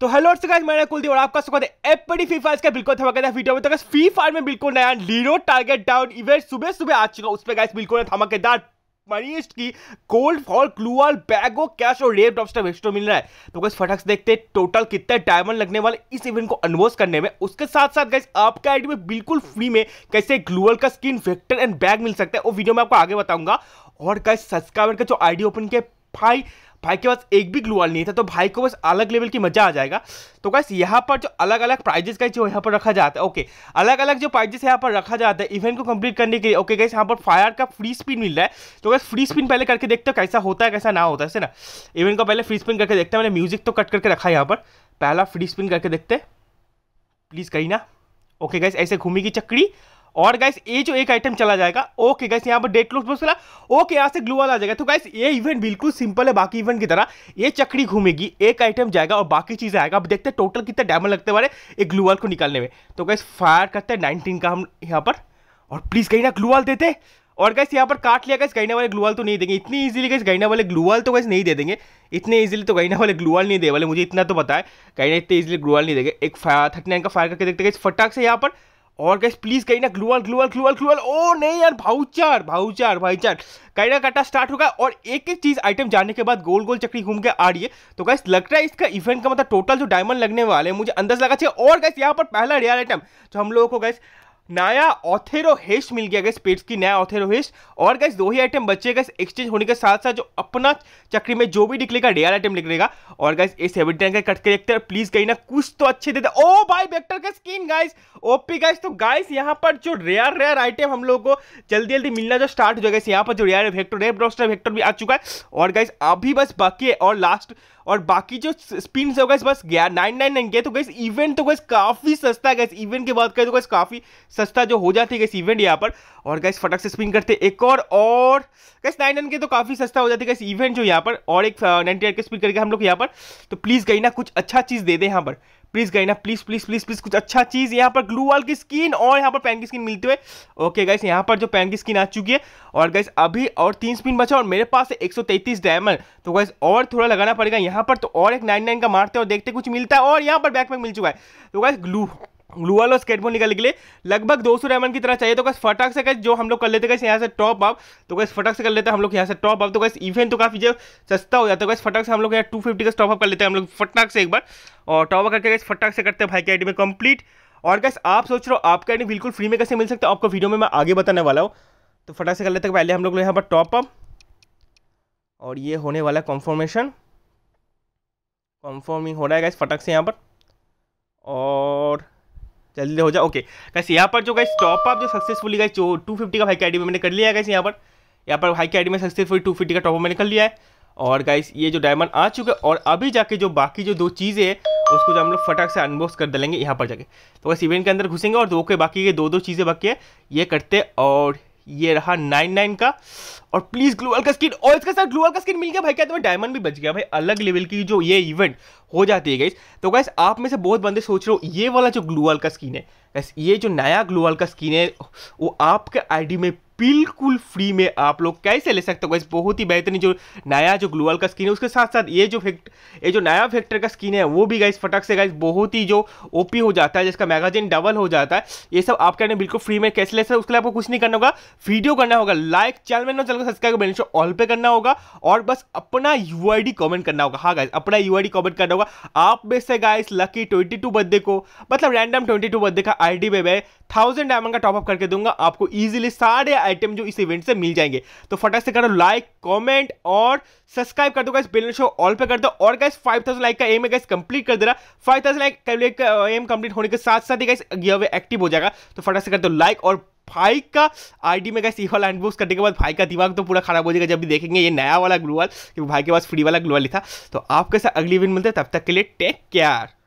तो hello guys मैंने कुलदीप और आपका स्वागत है एपडी फ्री फायर का बिल्कुल था वीडियो में तो गाइस फ्री फायर में बिल्कुल नया लीरो टारगेट डाउन इवेंट सुबह सुबह आ चुका उस पर गाइस बिल्कुल धमाकेदार मनीष की गोल्ड फॉल क्लूअल बैगो कैश और रेप डॉपस्टर वेस्टो मिल रहा है तो गैस फटक देखते हैं टोटल कितने डायमंड लगने वाले इस इवेंट को अनबोस करने में उसके साथ साथ गैस आपके आईडी में बिल्कुल फ्री में कैसे ग्लूअल का स्किन वेक्टर एंड बैग मिल सकता है वो वीडियो में आपको आगे बताऊंगा और गैस सब्सक्राइबर का जो आईडी ओपन किया भाई भाई के पास एक भी ग्लू वाल नहीं था तो भाई को बस अलग लेवल की मजा आ जाएगा तो गैस यहाँ पर जो अलग अलग प्राइजेस का जो यहाँ पर रखा जाता है ओके अलग अलग जो प्राइजेस यहाँ पर रखा जाता है इवेंट को कंप्लीट करने के लिए ओके कैसे यहाँ पर फायर का फ्री स्पिन मिल रहा है तो गैस फ्री स्पिन पहले करके देखते हो कैसा होता है कैसा ना होता है ना इवेंट को पहले फ्री स्पिन करके देखते हैं मैंने म्यूजिक तो कट करके रखा है यहाँ पर पहला फ्री स्पिन करके देखते प्लीज़ कहीं ना ओके गैस ऐसे घूमेगी चक्री और गाइस ये जो एक आइटम चला जाएगा ओके गाइस यहाँ पर डेट क्लोज चला ओके यहाँ से ग्लू आ जाएगा तो गाइस ये इवेंट बिल्कुल सिंपल है बाकी इवेंट की तरह ये चकड़ी घूमेगी एक आइटम जाएगा और बाकी चीज़ें आएगा अब देखते हैं टोटल कितना डायमंड लगते वाले एक ग्लूवाल को निकालने में तो गाइस फायर करते हैं नाइनटीन का हम यहाँ पर और प्लीज़ कहीं ना ग्लू देते और गैस यहाँ पर काट लिया गैस गाइना वाले ग्लूवाल तो नहीं देंगे इतनी इजीली गैस गाइना वाले ग्लूवाल तो गैस नहीं दे देंगे इतने इजीली तो गाइना वाले ग्लूवाल नहीं दे वाले मुझे इतना तो पता है गाइना इतने इजीली ग्लूवाल नहीं देंगे एक फायर थर्टी नाइन का फायर करके देखते गए फटाक से यहाँ पर और गैस प्लीज कहीं ना ग्लूअल ग्लूअल ग्लूअल ग्लूअल ओ नहीं यार भाउचर भाउचर भाईचार कहीं ना काटा स्टार्ट होगा और एक एक चीज आइटम जाने के बाद गोल गोल चक्री घूम के आ रही है तो गैस लग रहा है इसका इवेंट का मतलब टोटल जो डायमंड लगने वाले हैं मुझे अंदाज लगा चाहिए और गैस यहाँ पर पहला रियल आइटम जो हम लोगों को गैस नया ऑथेरो हेस्ट मिल गया गैस पेट्स की नया ऑथेरो हेस्ट और गैस दो ही आइटम बचे गैस एक्सचेंज होने के साथ साथ जो अपना चक्री में जो भी निकलेगा रेयर आइटम निकलेगा और गैस ए सेवेंटी नाइन का कट के देखते हैं प्लीज कहीं ना कुछ तो अच्छे देते ओ भाई वेक्टर का स्किन गाइस ओपी गाइस तो गाइस यहाँ पर जो रेयर रेयर आइटम हम लोग को जल्दी जल्दी मिलना जो स्टार्ट हो जाएगा यहाँ पर जो रेयर वेक्टर रेप रोस्टर वेक्टर भी आ चुका है और गाइस अभी बस बाकी है और लास्ट और बाकी जो स्पिन है गैस बस गया नाइन नाइन नाइन गया तो गैस इवेंट तो गैस काफ़ी सस्ता है गैस इवेंट की बात करें तो गैस काफ़ी सस्ता जो हो जाती है गैस इवेंट यहाँ पर और गैस फटक से स्पिन करते एक और और गैस नाइन नाइन के तो काफ़ी सस्ता हो जाती है गैस इवेंट जो यहाँ पर और एक नाइनटी एट के स्पिन करके हम लोग यहाँ पर तो प्लीज़ कहीं ना कुछ अच्छा चीज़ दे दें यहाँ पर प्लीज़ गाइना ना प्लीज़ प्लीज़ प्लीज़ प्लीज़ कुछ अच्छा चीज़ यहाँ पर ग्लू वाल की स्किन और यहाँ पर पैन की स्किन मिलते हुए ओके गाइस यहाँ पर जो पैन की स्किन आ चुकी है और गाइस अभी और तीन स्पिन बचा और मेरे पास है एक डायमंड तो गाइस और थोड़ा लगाना पड़ेगा यहाँ पर तो और एक नाइन का मारते हैं और देखते कुछ मिलता है और यहाँ पर बैकपैक मिल चुका है तो गाइस ग्लू ग्लूअल और स्केटबोर्ड निकालने के लिए लगभग 200 डायमंड की तरह चाहिए तो कैसे फटाक से कैसे जो हम लोग कर लेते कैसे यहाँ से टॉप अप तो कैसे फटाक से कर लेते हैं हम लोग यहाँ से टॉप अप तो कैसे इवेंट तो काफ़ी जो सस्ता हो जाता है कैसे फटाक से हम लोग यहाँ टू फिफ्टी का टॉप अप कर लेते हैं हम लोग फटाक से एक बार और टॉप अप करके कैसे फटाक से करते हैं भाई के आईडी में कंप्लीट और कैसे आप सोच रहे हो आपका आईडी बिल्कुल फ्री में कैसे मिल सकता है आपको वीडियो में मैं आगे बताने वाला हूँ तो फटाक से कर लेते हैं पहले हम लोग यहाँ पर टॉप अप और ये होने वाला है कॉन्फर्मेशन कॉन्फर्मिंग हो रहा है गैस फटाक से यहाँ पर और जल्दी हो जाए ओके कैसे यहाँ पर जो गाइस टॉप अप जो सक्सेसफुली गाइस जो टू फिफ्टी का भाई की में मैंने कर लिया है गाइस यहाँ पर यहाँ पर भाई की आई में सक्सेसफुली टू फिफ्टी का टॉप मैंने कर लिया है और गाइस ये जो डायमंड आ चुके और अभी जाके जो बाकी जो दो चीज़ें हैं उसको जो हम लोग फटाक से अनबॉक्स कर देंगे यहाँ पर जाके तो बस इवेंट के अंदर घुसेंगे और दो के बाकी के दो दो चीज़ें बाकी है ये करते और ये रहा नाइन नाइन का और प्लीज ग्लोअल का स्किन और इसके साथ ग्लोअल का स्किन मिल गया भाई क्या तुम्हें तो डायमंड भी बच गया भाई अलग लेवल की जो ये इवेंट हो जाती है गैस तो गैस आप में से बहुत बंदे सोच रहे हो ये वाला जो ग्लोअल का स्किन है गैस ये जो नया ग्लोअल का स्किन है वो आपके आईडी में बिल्कुल फ्री में आप लोग कैसे ले सकते हो गाइस बहुत ही बेहतरीन जो नया जो ग्लोअल का स्किन है उसके साथ साथ ये जो फैक्ट ये जो नया फैक्टर का स्किन है वो भी गाइस फटक से गाइस बहुत ही जो ओपी हो जाता है जिसका मैगजीन डबल हो जाता है ये सब आपके अंदर बिल्कुल फ्री में कैसे ले सकते उसके लिए आपको कुछ नहीं करना होगा वीडियो करना होगा लाइक चैनल में ना चैनल सब्सक्राइब बेल ऑल पे करना होगा और बस अपना यू कमेंट करना होगा हाँ गाइज अपना यू कमेंट करना होगा आप में से गाइस लकी ट्वेंटी बर्थडे को मतलब रैंडम ट्वेंटी बर्थडे का आई डी पे मैं थाउजेंड डायमंड का टॉपअप करके दूंगा आपको ईजिली सारे आइटम जो इस इवेंट से मिल जाएंगे तो फटाक से करो लाइक कमेंट और सब्सक्राइब कर दो गाइस बेल शो ऑल पे कर दो और गाइस 5000 लाइक का एम है गाइस कंप्लीट कर दे रहा 5000 लाइक का एम कंप्लीट होने के साथ साथ ही गाइस गिव एक्टिव हो जाएगा तो फटाक से कर दो लाइक और भाई का आईडी में कैसे वाला अनबॉक्स करने के बाद भाई का दिमाग तो पूरा खराब हो जाएगा जब भी देखेंगे ये नया वाला ग्लोवल क्योंकि भाई के पास फ्री वाला ग्लोअल था तो आपके साथ अगली विन मिलते तब तक के लिए टेक केयर